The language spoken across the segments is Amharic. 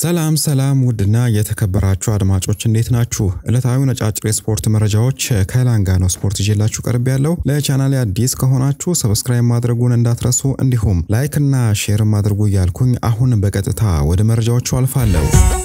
ሰላም ሰላም ውድና የተከበራችሁ አድማጮች እንዴት ናችሁ? ዕለታዊ ነጫጭር የስፖርት መረጃዎች ከላንጋኖ ስፖርት ይዤላችሁ ቀርብ ያለው ለቻናል አዲስ ከሆናችሁ ሰብስክራይብ ማድረጉን እንዳትረሱ እንዲሁም ላይክ ሼርም አድርጉ እያልኩኝ አሁን በቀጥታ ወደ መረጃዎቹ አልፋለሁ።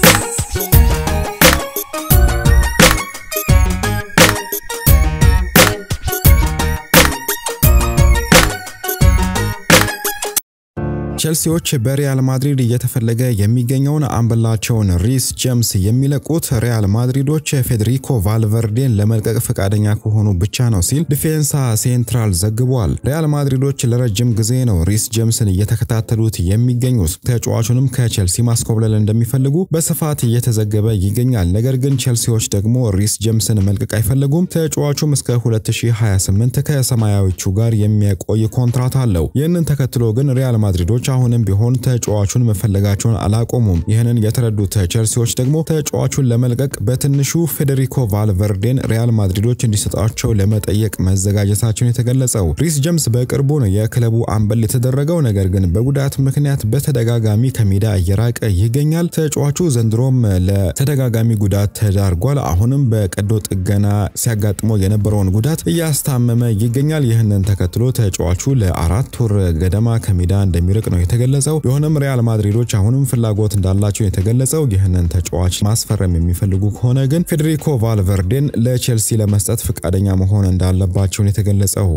ቸልሲዎች በሪያል ማድሪድ እየተፈለገ የሚገኘውን አምበላቸውን ሪስ ጀምስ የሚለቁት ሪያል ማድሪዶች ፌዴሪኮ ቫልቨርዴን ለመልቀቅ ፈቃደኛ ከሆኑ ብቻ ነው ሲል ዲፌንሳ ሴንትራል ዘግቧል። ሪያል ማድሪዶች ለረጅም ጊዜ ነው ሪስ ጀምስን እየተከታተሉት የሚገኙት። ተጫዋቹንም ከቸልሲ ማስኮብለል እንደሚፈልጉ በስፋት እየተዘገበ ይገኛል። ነገር ግን ቸልሲዎች ደግሞ ሪስ ጀምስን መልቀቅ አይፈልጉም። ተጫዋቹም እስከ 2028 ከሰማያዊቹ ጋር የሚያቆይ ኮንትራት አለው። ይህንን ተከትሎ ግን ሪያል ማድሪዶች አሁንም ቢሆን ተጫዋቹን መፈለጋቸውን አላቆሙም። ይህንን የተረዱት ቸልሲዎች ደግሞ ተጫዋቹን ለመልቀቅ በትንሹ ፌዴሪኮ ቫልቨርዴን ሪያል ማድሪዶች እንዲሰጣቸው ለመጠየቅ መዘጋጀታቸውን የተገለጸው። ሪስ ጀምስ በቅርቡ ነው የክለቡ አምበል የተደረገው። ነገር ግን በጉዳት ምክንያት በተደጋጋሚ ከሜዳ እየራቀ ይገኛል። ተጫዋቹ ዘንድሮም ለተደጋጋሚ ጉዳት ተዳርጓል። አሁንም በቀዶ ጥገና ሲያጋጥመው የነበረውን ጉዳት እያስታመመ ይገኛል። ይህንን ተከትሎ ተጫዋቹ ለአራት ወር ገደማ ከሜዳ እንደሚርቅ ነው የተገለጸው። ቢሆንም ሪያል ማድሪዶች አሁንም ፍላጎት እንዳላቸው የተገለጸው ይህንን ተጫዋች ማስፈረም የሚፈልጉ ከሆነ ግን ፌዴሪኮ ቫልቨርዴን ለቼልሲ ለመስጠት ፈቃደኛ መሆን እንዳለባቸውን የተገለጸው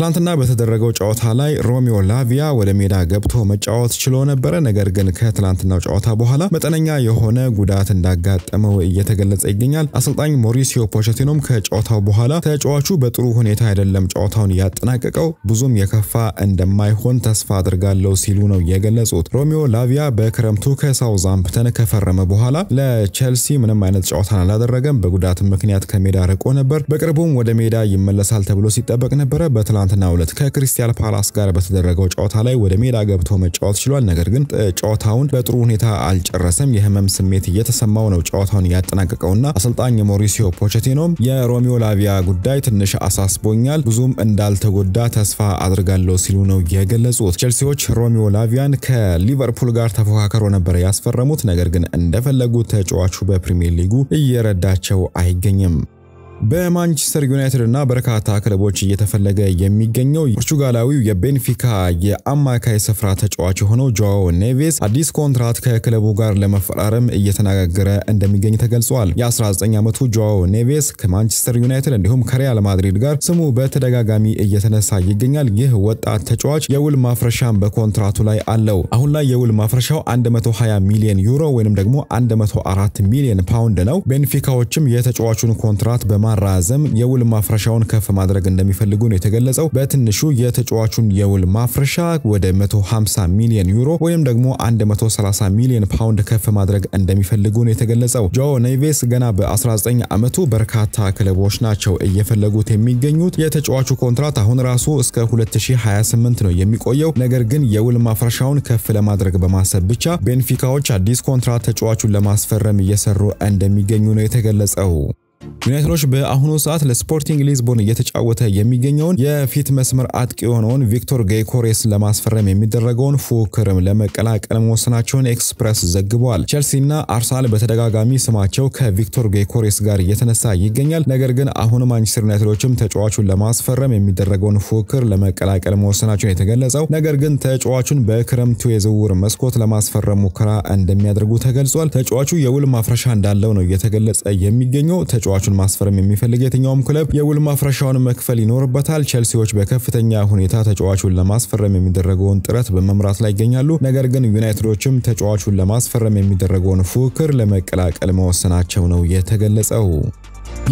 ትላንትና በተደረገው ጨዋታ ላይ ሮሚዮ ላቪያ ወደ ሜዳ ገብቶ መጫወት ችሎ ነበረ። ነገር ግን ከትላንትናው ጨዋታ በኋላ መጠነኛ የሆነ ጉዳት እንዳጋጠመው እየተገለጸ ይገኛል። አሰልጣኝ ሞሪሲዮ ፖቸቲኖም ከጨዋታው በኋላ ተጫዋቹ በጥሩ ሁኔታ አይደለም ጨዋታውን ያጠናቀቀው፣ ብዙም የከፋ እንደማይሆን ተስፋ አድርጋለሁ ሲሉ ነው የገለጹት። ሮሚዮ ላቪያ በክረምቱ ከሳውዛምፕተን ከፈረመ በኋላ ለቼልሲ ምንም አይነት ጨዋታን አላደረገም። በጉዳት ምክንያት ከሜዳ ርቆ ነበር። በቅርቡም ወደ ሜዳ ይመለሳል ተብሎ ሲጠበቅ ነበረ። በትላንት በትናንትናው ዕለት ከክሪስታል ፓላስ ጋር በተደረገው ጨዋታ ላይ ወደ ሜዳ ገብቶ መጫወት ችሏል። ነገር ግን ጨዋታውን በጥሩ ሁኔታ አልጨረሰም። የህመም ስሜት እየተሰማው ነው ጨዋታውን ያጠናቀቀውና አሰልጣኝ ሞሪሲዮ ፖቼቲኖም የሮሚዮ ላቪያ ጉዳይ ትንሽ አሳስቦኛል፣ ብዙም እንዳልተጎዳ ተስፋ አድርጋለሁ ሲሉ ነው የገለጹት። ቼልሲዎች ሮሚዮ ላቪያን ከሊቨርፑል ጋር ተፎካከሮ ነበር ያስፈረሙት። ነገር ግን እንደፈለጉት ተጫዋቹ በፕሪሚየር ሊጉ እየረዳቸው አይገኝም። በማንቸስተር ዩናይትድ እና በርካታ ክለቦች እየተፈለገ የሚገኘው ፖርቹጋላዊው የቤንፊካ የአማካይ ስፍራ ተጫዋች የሆነው ጆዋው ኔቬስ አዲስ ኮንትራት ከክለቡ ጋር ለመፈራረም እየተነጋገረ እንደሚገኝ ተገልጿል። የ19 ዓመቱ ጆዋው ኔቬስ ከማንቸስተር ዩናይትድ እንዲሁም ከሪያል ማድሪድ ጋር ስሙ በተደጋጋሚ እየተነሳ ይገኛል። ይህ ወጣት ተጫዋች የውል ማፍረሻም በኮንትራቱ ላይ አለው። አሁን ላይ የውል ማፍረሻው 120 ሚሊዮን ዩሮ ወይም ደግሞ 104 ሚሊዮን ፓውንድ ነው። ቤንፊካዎችም የተጫዋቹን ኮንትራት በማ ማራዘም የውል ማፍረሻውን ከፍ ማድረግ እንደሚፈልጉ ነው የተገለጸው። በትንሹ የተጫዋቹን የውል ማፍረሻ ወደ 150 ሚሊዮን ዩሮ ወይም ደግሞ 130 ሚሊዮን ፓውንድ ከፍ ማድረግ እንደሚፈልጉ ነው የተገለጸው። ጆ ኔቬስ ገና በ19 ዓመቱ በርካታ ክለቦች ናቸው እየፈለጉት የሚገኙት። የተጫዋቹ ኮንትራት አሁን ራሱ እስከ 2028 ነው የሚቆየው። ነገር ግን የውል ማፍረሻውን ከፍ ለማድረግ በማሰብ ብቻ ቤንፊካዎች አዲስ ኮንትራት ተጫዋቹን ለማስፈረም እየሰሩ እንደሚገኙ ነው የተገለጸው። ዩናይትዶች በአሁኑ ሰዓት ለስፖርቲንግ ሊዝቦን እየተጫወተ የሚገኘውን የፊት መስመር አጥቂ የሆነውን ቪክቶር ጌኮሬስ ለማስፈረም የሚደረገውን ፉክርም ለመቀላቀል መወሰናቸውን ኤክስፕረስ ዘግበዋል። ቼልሲና አርሰናል በተደጋጋሚ ስማቸው ከቪክቶር ጌኮሬስ ጋር እየተነሳ ይገኛል። ነገር ግን አሁን ማንቸስተር ዩናይትዶችም ተጫዋቹን ለማስፈረም የሚደረገውን ፉክር ለመቀላቀል መወሰናቸውን የተገለጸው፣ ነገር ግን ተጫዋቹን በክረምቱ የዝውውር መስኮት ለማስፈረም ሙከራ እንደሚያደርጉ ተገልጿል። ተጫዋቹ የውል ማፍረሻ እንዳለው ነው እየተገለጸ የሚገኘው። ተጫዋቹን ማስፈረም የሚፈልግ የትኛውም ክለብ የውል ማፍረሻውን መክፈል ይኖርበታል። ቸልሲዎች በከፍተኛ ሁኔታ ተጫዋቹን ለማስፈረም የሚደረገውን ጥረት በመምራት ላይ ይገኛሉ። ነገር ግን ዩናይትዶችም ተጫዋቹን ለማስፈረም የሚደረገውን ፉክክር ለመቀላቀል መወሰናቸው ነው የተገለጸው።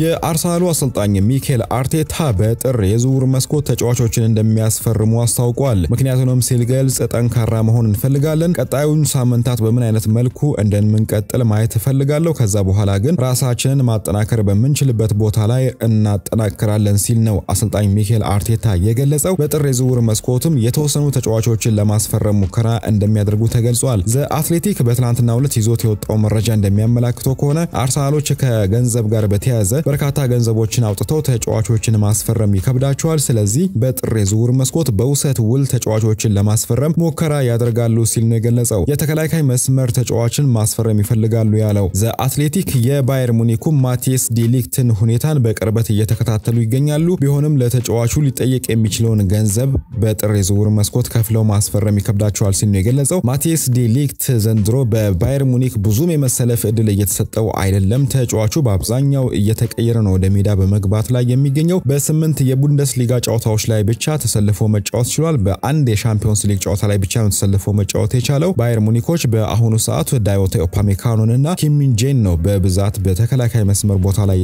የአርሰናሉ አሰልጣኝ ሚኬል አርቴታ በጥር የዝውውር መስኮት ተጫዋቾችን እንደሚያስፈርሙ አስታውቋል። ምክንያቱንም ሲል ገልጽ ጠንካራ መሆን እንፈልጋለን። ቀጣዩን ሳምንታት በምን አይነት መልኩ እንደምንቀጥል ማየት እፈልጋለሁ። ከዛ በኋላ ግን ራሳችንን ማጠናከር በምንችልበት ቦታ ላይ እናጠናክራለን ሲል ነው አሰልጣኝ ሚኬል አርቴታ የገለጸው። በጥር የዝውውር መስኮትም የተወሰኑ ተጫዋቾችን ለማስፈረም ሙከራ እንደሚያደርጉ ተገልጿል። ዘ አትሌቲክ በትናንትናው ዕለት ይዞት የወጣው መረጃ እንደሚያመላክተው ከሆነ አርሰናሎች ከገንዘብ ጋር በተያያዘ በርካታ ገንዘቦችን አውጥተው ተጫዋቾችን ማስፈረም ይከብዳቸዋል። ስለዚህ በጥር የዝውውር መስኮት በውሰት ውል ተጫዋቾችን ለማስፈረም ሙከራ ያደርጋሉ ሲል ነው የገለጸው። የተከላካይ መስመር ተጫዋችን ማስፈረም ይፈልጋሉ ያለው ዘ አትሌቲክ የባየር ሙኒኩ ማቴስ ዲሊክትን ሁኔታን በቅርበት እየተከታተሉ ይገኛሉ። ቢሆንም ለተጫዋቹ ሊጠየቅ የሚችለውን ገንዘብ በጥር የዝውውር መስኮት ከፍለው ማስፈረም ይከብዳቸዋል ሲል ነው የገለጸው። ማቴስ ዲሊክት ዘንድሮ በባየር ሙኒክ ብዙም የመሰለፍ እድል እየተሰጠው አይደለም። ተጫዋቹ በአብዛኛው እየተ እየተቀየረ ነው ወደ ሜዳ በመግባት ላይ የሚገኘው። በስምንት የቡንደስሊጋ ጨዋታዎች ላይ ብቻ ተሰልፎ መጫወት ችሏል። በአንድ የሻምፒዮንስ ሊግ ጨዋታ ላይ ብቻ ነው ተሰልፎ መጫወት የቻለው። ባየር ሙኒኮች በአሁኑ ሰዓት ዳዮቴ ኦፓሜካኖን እና ኪሚንጄን ነው በብዛት በተከላካይ መስመር ቦታ ላይ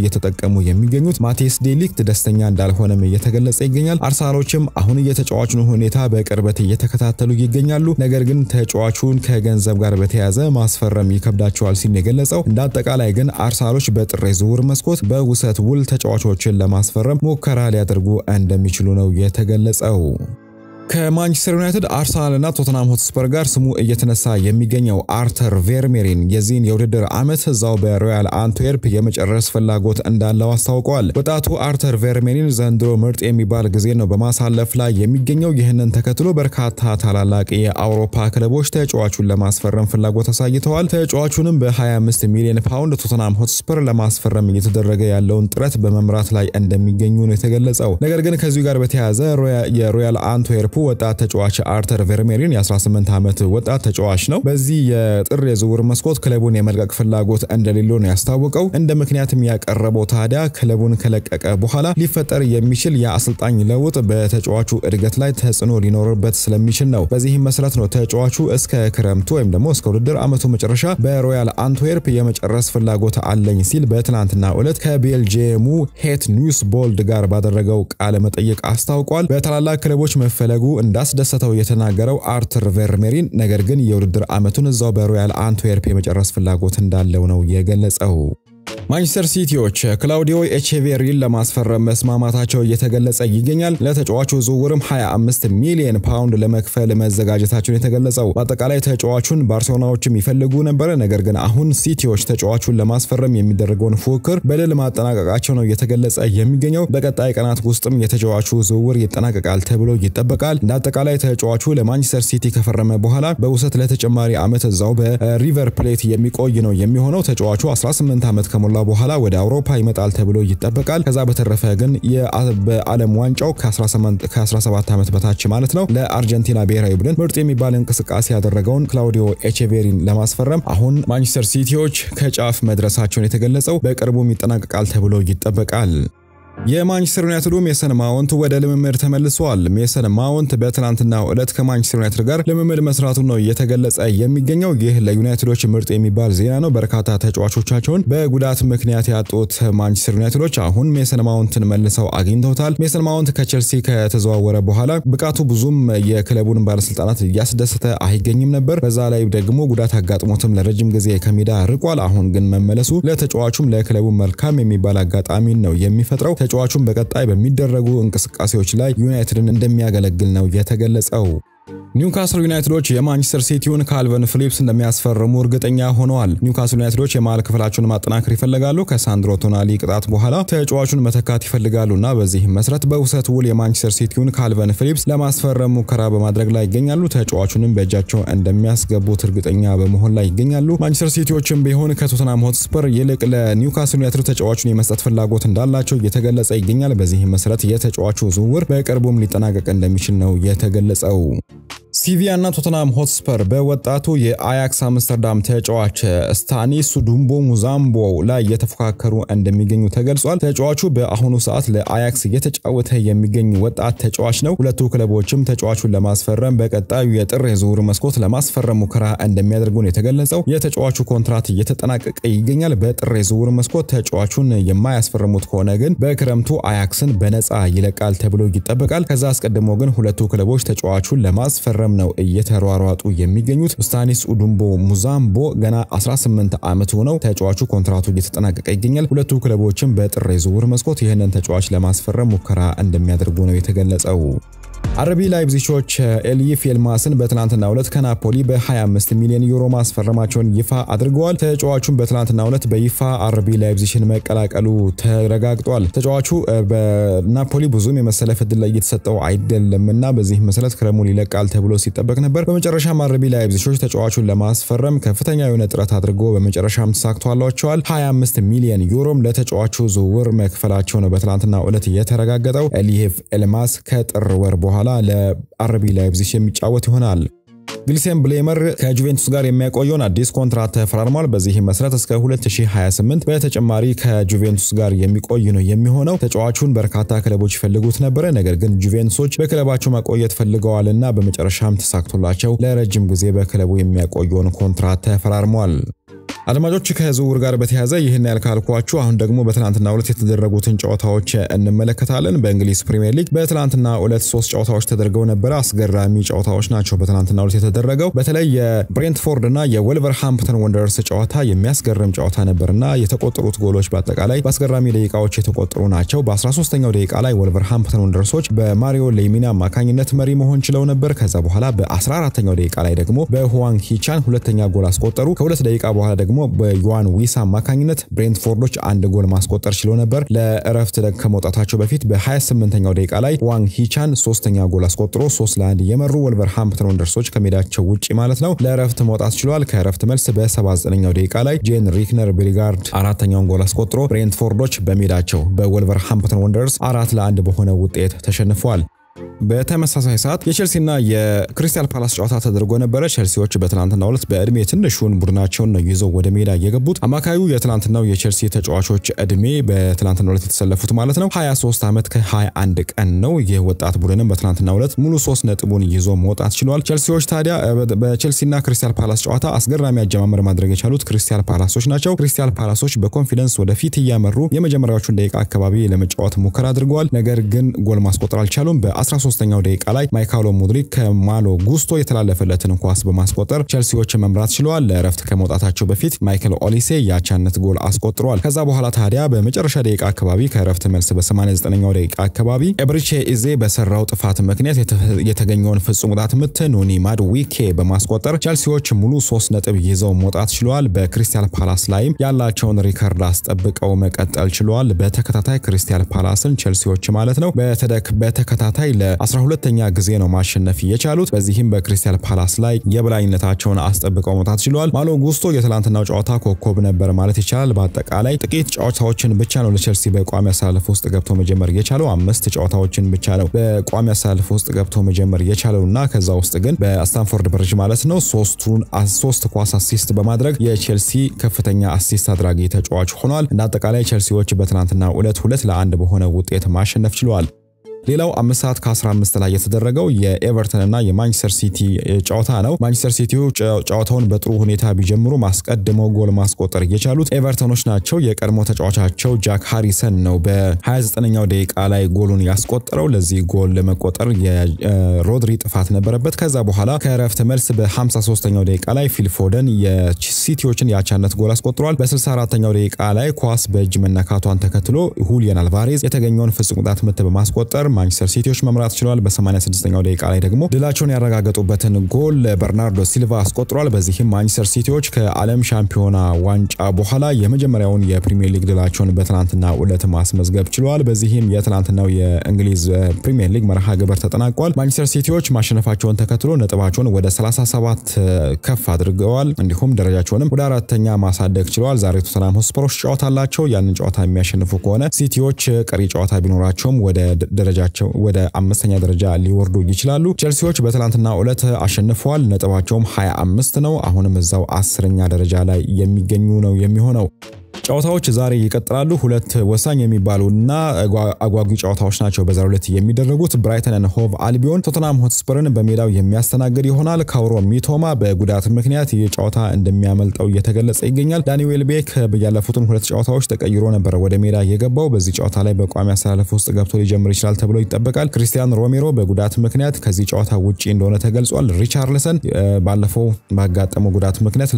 እየተጠቀሙ የሚገኙት። ማቴስ ዴሊክት ደስተኛ እንዳልሆነም እየተገለጸ ይገኛል። አርሰናሎችም አሁን የተጫዋቹን ሁኔታ በቅርበት እየተከታተሉ ይገኛሉ። ነገር ግን ተጫዋቹን ከገንዘብ ጋር በተያያዘ ማስፈረም ይከብዳቸዋል ሲል የገለጸው። እንደ አጠቃላይ ግን አርሰናሎች በጥር ዝውውር የዝውውር መስኮት በውሰት ውል ተጫዋቾችን ለማስፈረም ሙከራ ሊያደርጉ እንደሚችሉ ነው የተገለጸው። ከማንቸስተር ዩናይትድ፣ አርሰናል እና ቶተናም ሆትስፐር ጋር ስሙ እየተነሳ የሚገኘው አርተር ቬርሜሪን የዚህን የውድድር ዓመት እዛው በሮያል አንትዌርፕ የመጨረስ ፍላጎት እንዳለው አስታውቀዋል። ወጣቱ አርተር ቬርሜሪን ዘንድሮ ምርጥ የሚባል ጊዜ ነው በማሳለፍ ላይ የሚገኘው። ይህንን ተከትሎ በርካታ ታላላቅ የአውሮፓ ክለቦች ተጫዋቹን ለማስፈረም ፍላጎት አሳይተዋል። ተጫዋቹንም በ25 ሚሊዮን ፓውንድ ቶተናም ሆትስፐር ለማስፈረም እየተደረገ ያለውን ጥረት በመምራት ላይ እንደሚገኙ ነው የተገለጸው። ነገር ግን ከዚሁ ጋር በተያያዘ የሮያል አንትዌርፕ ሊቨርፑል ወጣት ተጫዋች አርተር ቬርሜሊን የ18 ዓመት ወጣት ተጫዋች ነው። በዚህ የጥር የዝውውር መስኮት ክለቡን የመልቀቅ ፍላጎት እንደሌለው ነው ያስታወቀው። እንደ ምክንያትም ያቀረበው ታዲያ ክለቡን ከለቀቀ በኋላ ሊፈጠር የሚችል የአሰልጣኝ ለውጥ በተጫዋቹ እድገት ላይ ተጽዕኖ ሊኖርበት ስለሚችል ነው። በዚህም መሰረት ነው ተጫዋቹ እስከ ክረምቱ ወይም ደግሞ እስከ ውድድር ዓመቱ መጨረሻ በሮያል አንትዌርፕ የመጨረስ ፍላጎት አለኝ ሲል በትናንትና ዕለት ከቤልጅየሙ ሄት ኒውስ ቦልድ ጋር ባደረገው ቃለ መጠየቅ አስታውቋል። በታላላቅ ክለቦች መፈለጉ ማድረጉ እንዳስደሰተው የተናገረው አርትር ቬርሜሪን ነገር ግን የውድድር ዓመቱን እዛው በሮያል አንትዌርፕ የመጨረስ ፍላጎት እንዳለው ነው የገለጸው። ማንቸስተር ሲቲዎች ክላውዲዮ ኤቼቬሪን ለማስፈረም መስማማታቸው እየተገለጸ ይገኛል። ለተጫዋቹ ዝውውርም 25 ሚሊዮን ፓውንድ ለመክፈል መዘጋጀታቸውን የተገለጸው በአጠቃላይ ተጫዋቹን ባርሴሎናዎችም ይፈልጉ ነበረ። ነገር ግን አሁን ሲቲዎች ተጫዋቹን ለማስፈረም የሚደረገውን ፉክክር በድል ማጠናቀቃቸው ነው እየተገለጸ የሚገኘው። በቀጣይ ቀናት ውስጥም የተጫዋቹ ዝውውር ይጠናቀቃል ተብሎ ይጠበቃል። እንደ አጠቃላይ ተጫዋቹ ለማንቸስተር ሲቲ ከፈረመ በኋላ በውሰት ለተጨማሪ ዓመት እዛው በሪቨር ፕሌት የሚቆይ ነው የሚሆነው። ተጫዋቹ 18 ዓመት ከሞላ ከተሞላ በኋላ ወደ አውሮፓ ይመጣል ተብሎ ይጠበቃል። ከዛ በተረፈ ግን በዓለም ዋንጫው ከ17 ዓመት በታች ማለት ነው ለአርጀንቲና ብሔራዊ ቡድን ምርጥ የሚባል እንቅስቃሴ ያደረገውን ክላውዲዮ ኤቼቬሪን ለማስፈረም አሁን ማንቸስተር ሲቲዎች ከጫፍ መድረሳቸውን የተገለጸው በቅርቡም ይጠናቀቃል ተብሎ ይጠበቃል። የማንቸስተር ዩናይትዱ ሜሰን ማውንት ወደ ልምምድ ተመልሷል። ሜሰን ማውንት በትናንትናው ዕለት ከማንቸስተር ዩናይትድ ጋር ልምምድ መስራቱ ነው እየተገለጸ የሚገኘው። ይህ ለዩናይትዶች ምርጥ የሚባል ዜና ነው። በርካታ ተጫዋቾቻቸውን በጉዳት ምክንያት ያጡት ማንቸስተር ዩናይትዶች አሁን ሜሰን ማውንትን መልሰው አግኝተውታል። ሜሰን ማውንት ከቼልሲ ከተዘዋወረ በኋላ ብቃቱ ብዙም የክለቡን ባለስልጣናት እያስደሰተ አይገኝም ነበር። በዛ ላይ ደግሞ ጉዳት አጋጥሞትም ለረጅም ጊዜ ከሜዳ ርቋል። አሁን ግን መመለሱ ለተጫዋቹም ለክለቡ መልካም የሚባል አጋጣሚ ነው የሚፈጥረው። ተጫዋቹን በቀጣይ በሚደረጉ እንቅስቃሴዎች ላይ ዩናይትድን እንደሚያገለግል ነው የተገለጸው። ኒውካስል ዩናይትዶች የማንቸስተር ሲቲውን ካልቨን ፊሊፕስ እንደሚያስፈርሙ እርግጠኛ ሆነዋል። ኒውካስል ዩናይትዶች የመሃል ክፍላቸውን ማጠናከር ይፈልጋሉ። ከሳንድሮ ቶናሊ ቅጣት በኋላ ተጫዋቹን መተካት እና በዚህም መሰረት በውሰት ውል የማንቸስተር ሲቲውን ካልቨን ፊሊፕስ ለማስፈረም ሙከራ በማድረግ ላይ ይገኛሉ። ተጫዋቹንም በእጃቸው እንደሚያስገቡት እርግጠኛ በመሆን ላይ ይገኛሉ። ማንቸስተር ሲቲዎችም ቢሆን ከቶተናም ሆትስፐር ይልቅ ለኒውካስል ዩናይትድ ተጫዋቹን የመስጠት ፍላጎት እንዳላቸው እየተገለጸ ይገኛል። በዚህም መሰረት የተጫዋቹ ዝውውር በቅርቡም ሊጠናቀቅ እንደሚችል ነው የተገለጸው። ሲቪያ እና ቶተናም ሆትስፐር በወጣቱ የአያክስ አምስተርዳም ተጫዋች ስታኒሱ ዱምቦ ሙዛምቦ ላይ እየተፎካከሩ እንደሚገኙ ተገልጿል። ተጫዋቹ በአሁኑ ሰዓት ለአያክስ እየተጫወተ የሚገኝ ወጣት ተጫዋች ነው። ሁለቱ ክለቦችም ተጫዋቹን ለማስፈረም በቀጣዩ የጥር የዝውውር መስኮት ለማስፈረም ሙከራ እንደሚያደርጉ ነው የተገለጸው። የተጫዋቹ ኮንትራት እየተጠናቀቀ ይገኛል። በጥር የዝውውር መስኮት ተጫዋቹን የማያስፈርሙት ከሆነ ግን በክረምቱ አያክስን በነፃ ይለቃል ተብሎ ይጠበቃል። ከዛ አስቀድሞ ግን ሁለቱ ክለቦች ተጫዋቹን ለማ ለማስፈረም ነው እየተሯሯጡ የሚገኙት። ስታኒስ ኡዱምቦ ሙዛምቦ ገና 18 ዓመት ሆነው ተጫዋቹ ኮንትራቱ እየተጠናቀቀ ይገኛል። ሁለቱ ክለቦችም በጥር የዝውውር መስኮት ይህንን ተጫዋች ለማስፈረም ሙከራ እንደሚያደርጉ ነው የተገለጸው። አረቢ ላይፕዚሾች ኤልይፍ የልማስን በትናንትና ሁለት ከናፖሊ በ25 ሚሊዮን ዩሮ ማስፈረማቸውን ይፋ አድርገዋል። ተጫዋቹን በትናንትና ሁለት በይፋ አረቢ ላይፕዚሽን መቀላቀሉ ተረጋግጧል። ተጫዋቹ በናፖሊ ብዙም የመሰለፍ እድል ላይ እየተሰጠው አይደለም እና በዚህ መሰረት ክረሙን ይለቃል ተብሎ ሲጠበቅ ነበር። በመጨረሻም አረቢ ላይፕዚሾች ተጫዋቹን ለማስፈረም ከፍተኛ የሆነ ጥረት አድርጎ በመጨረሻም ተሳክቷላቸዋል። 25 ሚሊዮን ዩሮም ለተጫዋቹ ዝውውር መክፈላቸው ነው በትናንትና ዕለት የተረጋገጠው። ኤልይፍ ኤልማስ ከጥር ወር በኋላ በኋላ ለአርቢ ላይፕዚግ የሚጫወት ይሆናል። ግሊሴን ብሌመር ከጁቬንቱስ ጋር የሚያቆየውን አዲስ ኮንትራት ተፈራርሟል። በዚህ መሰረት እስከ 2028 በተጨማሪ ከጁቬንቱስ ጋር የሚቆይ ነው የሚሆነው። ተጫዋቹን በርካታ ክለቦች ይፈልጉት ነበረ፣ ነገር ግን ጁቬንቱሶች በክለባቸው ማቆየት ፈልገዋልና በመጨረሻም ተሳክቶላቸው ለረጅም ጊዜ በክለቡ የሚያቆየውን ኮንትራት ተፈራርሟል። አድማጮች ከዝውውር ጋር በተያዘ ይህን ያል ካልኳችሁ አሁን ደግሞ በትናንትና ሁለት የተደረጉትን ጨዋታዎች እንመለከታለን። በእንግሊዝ ፕሪምየር ሊግ በትናንትና ሁለት ሶስት ጨዋታዎች ተደርገው ነበረ። አስገራሚ ጨዋታዎች ናቸው በትናንትና ሁለት የተደረገው። በተለይ የብሬንትፎርድ እና የወልቨርሃምፕተን ወንደርስ ጨዋታ የሚያስገርም ጨዋታ ነበርና የተቆጠሩት ጎሎች በአጠቃላይ በአስገራሚ ደቂቃዎች የተቆጠሩ ናቸው። በ13ኛው ደቂቃ ላይ ወልቨርሃምፕተን ወንደርሶች በማሪዮ ሌሚኒ አማካኝነት መሪ መሆን ችለው ነበር። ከዛ በኋላ በ14ኛው ደቂቃ ላይ ደግሞ በሁዋንኪቻን ሁለተኛ ጎል አስቆጠሩ። ከሁለት ደቂቃ በኋላ ደግሞ በዮዋን ዊሳ አማካኝነት ብሬንትፎርዶች አንድ ጎል ማስቆጠር ችለው ነበር። ለእረፍት ከመውጣታቸው በፊት በ28ኛው ደቂቃ ላይ ዋንግ ሂቻን ሶስተኛ ጎል አስቆጥሮ ሶስት ለአንድ የመሩ ወልቨርሃምፕተን ወንደርሶች ከሜዳቸው ውጭ ማለት ነው ለእረፍት መውጣት ችሏል። ከእረፍት መልስ በ79ኛው ደቂቃ ላይ ጄን ሪክነር ቤሊጋርድ አራተኛውን ጎል አስቆጥሮ ብሬንትፎርዶች በሜዳቸው በወልቨርሃምፕተን ወንደርስ አራት ለአንድ በሆነ ውጤት ተሸንፈዋል። በተመሳሳይ ሰዓት የቸልሲና የክሪስታል ፓላስ ጨዋታ ተደርጎ ነበረ። ቸልሲዎች በትናንትናው ዕለት በእድሜ ትንሹን ቡድናቸውን ነው ይዘው ወደ ሜዳ የገቡት። አማካዩ የትናንትናው የቸልሲ ተጫዋቾች እድሜ በትናንትናው ዕለት የተሰለፉት ማለት ነው 23 ዓመት ከ21 ቀን ነው። ይህ ወጣት ቡድንም በትናንትናው ዕለት ሙሉ ሶስት ነጥቡን ይዞ መውጣት ችሏል። ቸልሲዎች ታዲያ በቸልሲና ክሪስታል ፓላስ ጨዋታ አስገራሚ አጀማመር ማድረግ የቻሉት ክሪስታል ፓላሶች ናቸው። ክሪስታል ፓላሶች በኮንፊደንስ ወደፊት እያመሩ የመጀመሪያዎቹን ደቂቃ አካባቢ ለመጫወት ሙከራ አድርገዋል። ነገር ግን ጎል ማስቆጠር አልቻሉም። በ 13 ኛው ደቂቃ ላይ ማይካሎ ሙድሪክ ከማሎ ጉስቶ የተላለፈለትን ኳስ በማስቆጠር ቸልሲዎች መምራት ችለዋል። ለእረፍት ከመውጣታቸው በፊት ማይክል ኦሊሴ የአቻነት ጎል አስቆጥሯል። ከዛ በኋላ ታዲያ በመጨረሻ ደቂቃ አካባቢ ከእረፍት መልስ በ89ኛው ደቂቃ አካባቢ ኤብሪቼ ኢዜ በሰራው ጥፋት ምክንያት የተገኘውን ፍጹም ቅጣት ምት ኑኒ ማድዊኬ በማስቆጠር ቸልሲዎች ሙሉ ሶስት ነጥብ ይዘው መውጣት ችለዋል። በክሪስታል ፓላስ ላይም ያላቸውን ሪከርድ አስጠብቀው መቀጠል ችለዋል። በተከታታይ ክሪስታል ፓላስን ቸልሲዎች ማለት ነው በተከታታይ ለ12ተኛ ጊዜ ነው ማሸነፍ የቻሉት። በዚህም በክሪስታል ፓላስ ላይ የበላይነታቸውን አስጠብቀው መውጣት ችለዋል። ማሎ ጉስቶ የትላንትናው ጨዋታ ኮከብ ነበር ማለት ይቻላል። በአጠቃላይ ጥቂት ጨዋታዎችን ብቻ ነው ለቸልሲ በቋሚ አሰላለፍ ውስጥ ገብቶ መጀመር የቻለው። አምስት ጨዋታዎችን ብቻ ነው በቋሚ አሰላለፍ ውስጥ ገብቶ መጀመር የቻለው እና ከዛ ውስጥ ግን በስታንፎርድ ብርጅ ማለት ነው ሶስቱን ሶስት ኳስ አሲስት በማድረግ የቸልሲ ከፍተኛ አሲስት አድራጊ ተጫዋች ሆኗል። እንደ አጠቃላይ ቸልሲዎች በትናንትና ዕለት ሁለት ለአንድ በሆነ ውጤት ማሸነፍ ችለዋል። ሌላው አምስት ሰዓት ከ15 ላይ የተደረገው የኤቨርተን እና የማንቸስተር ሲቲ ጨዋታ ነው። ማንቸስተር ሲቲዎች ጨዋታውን በጥሩ ሁኔታ ቢጀምሩ አስቀድመው ጎል ማስቆጠር የቻሉት ኤቨርተኖች ናቸው። የቀድሞ ተጫዋቻቸው ጃክ ሃሪሰን ነው በ29ኛው ደቂቃ ላይ ጎሉን ያስቆጠረው። ለዚህ ጎል ለመቆጠር የሮድሪ ጥፋት ነበረበት። ከዛ በኋላ ከእረፍት መልስ በ53ኛው ደቂቃ ላይ ፊልፎደን የሲቲዎችን የአቻነት ጎል አስቆጥሯል። በ64ኛው ደቂቃ ላይ ኳስ በእጅ መነካቷን ተከትሎ ሁሊየን አልቫሬዝ የተገኘውን ፍጹም ቅጣት ምት በማስቆጠር ማንቸስተር ሲቲዎች መምራት ችለዋል። በ86ኛው ደቂቃ ላይ ደግሞ ድላቸውን ያረጋገጡበትን ጎል በርናርዶ ሲልቫ አስቆጥሯል። በዚህም ማንቸስተር ሲቲዎች ከዓለም ሻምፒዮና ዋንጫ በኋላ የመጀመሪያውን የፕሪሚየር ሊግ ድላቸውን በትናንትና ዕለት ማስመዝገብ ችለዋል። በዚህም የትናንትናው የእንግሊዝ ፕሪሚየር ሊግ መርሃ ግብር ተጠናቋል። ማንቸስተር ሲቲዎች ማሸነፋቸውን ተከትሎ ነጥባቸውን ወደ 37 ከፍ አድርገዋል። እንዲሁም ደረጃቸውንም ወደ አራተኛ ማሳደግ ችለዋል። ዛሬ ቶተናም ሆስፐሮች ጨዋታ አላቸው። ያንን ጨዋታ የሚያሸንፉ ከሆነ ሲቲዎች ቀሪ ጨዋታ ቢኖራቸውም ወደ ደረጃ ደረጃቸው ወደ አምስተኛ ደረጃ ሊወርዱ ይችላሉ። ቼልሲዎች በትላንትና ዕለት አሸንፈዋል። ነጥባቸውም 25 ነው። አሁንም እዛው አስረኛ ደረጃ ላይ የሚገኙ ነው የሚሆነው። ጨዋታዎች ዛሬ ይቀጥላሉ። ሁለት ወሳኝ እና አጓጊ ጨዋታዎች ናቸው በዛሬው ዕለት የሚደረጉት። ብራይተንን ሆቭ አልቢዮን ቶተናም ሆትስፐርን በሜዳው የሚያስተናግድ ይሆናል። ካውሮ ሚቶማ በጉዳት ምክንያት ይህ ጨዋታ እንደሚያመልጠው እየተገለጸ ይገኛል። ዳኒዌል ቤክ ያለፉትን ሁለት ጨዋታዎች ተቀይሮ ነበር ወደ ሜዳ የገባው። በዚህ ጨዋታ ላይ በቋሚ አሰላለፍ ውስጥ ገብቶ ሊጀምር ይችላል ተብሎ ይጠበቃል። ክሪስቲያን ሮሜሮ በጉዳት ምክንያት ከዚህ ጨዋታ ውጪ እንደሆነ ተገልጿል። ሪቻርልሰን ባለፈው ባጋጠመው ጉዳት ምክንያት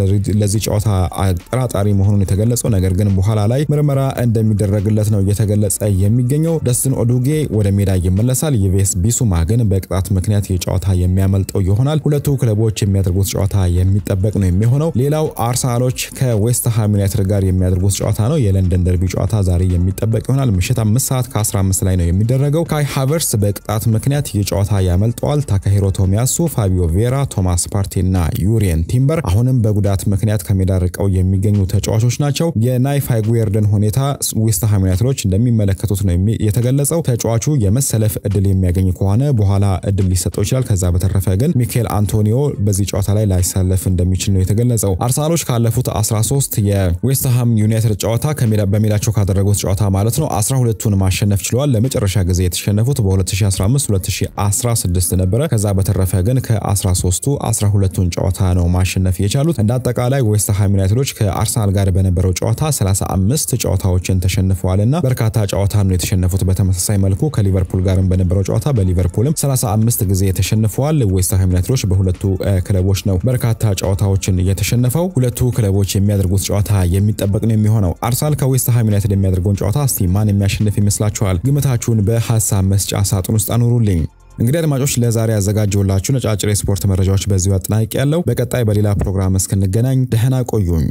ለዚህ ጨዋታ አጠራጣሪ መሆኑን የተገለጸው ነገር ግን በኋላ ላይ ምርመራ እንደሚደረግለት ነው እየተገለጸ የሚገኘው። ደስትን ኦዱጌ ወደ ሜዳ ይመለሳል። የቬስ ቢሱማ ግን በቅጣት ምክንያት የጨዋታ የሚያመልጠው ይሆናል። ሁለቱ ክለቦች የሚያደርጉት ጨዋታ የሚጠበቅ ነው የሚሆነው። ሌላው አርሰናሎች ከዌስትሃም ዩናይትድ ጋር የሚያደርጉት ጨዋታ ነው። የለንደን ደርቢ ጨዋታ ዛሬ የሚጠበቅ ይሆናል። ምሽት 5 ሰዓት ከ15 ላይ ነው የሚደረገው። ካይ ሃቨርስ በቅጣት ምክንያት የጨዋታ ያመልጠዋል። ታካሂሮ ቶሚያሱ፣ ፋቢዮ ቬራ፣ ቶማስ ፓርቲ እና ዩሪየን ቲምበር አሁንም በጉዳት ምክንያት ከሜዳ ርቀው የሚገኙ ተጫዋቾች ናቸው። እና ሃይጉየርደን ሁኔታ ዌስትሃም ዩናይትዶች እንደሚመለከቱት ነው የተገለጸው። ተጫዋቹ የመሰለፍ እድል የሚያገኝ ከሆነ በኋላ እድል ሊሰጠው ይችላል። ከዛ በተረፈ ግን ሚካኤል አንቶኒዮ በዚህ ጨዋታ ላይ ላይሳለፍ እንደሚችል ነው የተገለጸው። አርሰናሎች ካለፉት 13 የዌስትሃም ዩናይትድ ጨዋታ በሜዳቸው ካደረጉት ጨዋታ ማለት ነው 12ቱን ማሸነፍ ችለዋል። ለመጨረሻ ጊዜ የተሸነፉት በ2015 2016 ነበረ። ከዛ በተረፈ ግን ከ13ቱ 12ቱን ጨዋታ ነው ማሸነፍ የቻሉት። እንደ አጠቃላይ ዌስትሃም ዩናይትዶች ከአርሰናል ጋር በነበረው ጨዋታ 35 ጨዋታዎችን ተሸንፈዋልና በርካታ ጨዋታም ነው የተሸነፉት። በተመሳሳይ መልኩ ከሊቨርፑል ጋርም በነበረው ጨዋታ በሊቨርፑልም 35 ጊዜ ተሸንፈዋል። ዌስትሃም ዩናይትዶች በሁለቱ ክለቦች ነው በርካታ ጨዋታዎችን የተሸነፈው። ሁለቱ ክለቦች የሚያደርጉት ጨዋታ የሚጠበቅ ነው የሚሆነው። አርሰናል ከዌስትሃም ዩናይትድ የሚያደርገውን ጨዋታ እስቲ ማን የሚያሸንፍ ይመስላችኋል? ግምታችሁን በሀሳብ መስጫ ሳጥን ውስጥ አኑሩልኝ። እንግዲህ አድማጮች ለዛሬ ያዘጋጀሁላችሁ ነጫጭር የስፖርት መረጃዎች በዚሁ አጠናቅቄያለሁ። በቀጣይ በሌላ ፕሮግራም እስክንገናኝ ደህና ቆዩኝ።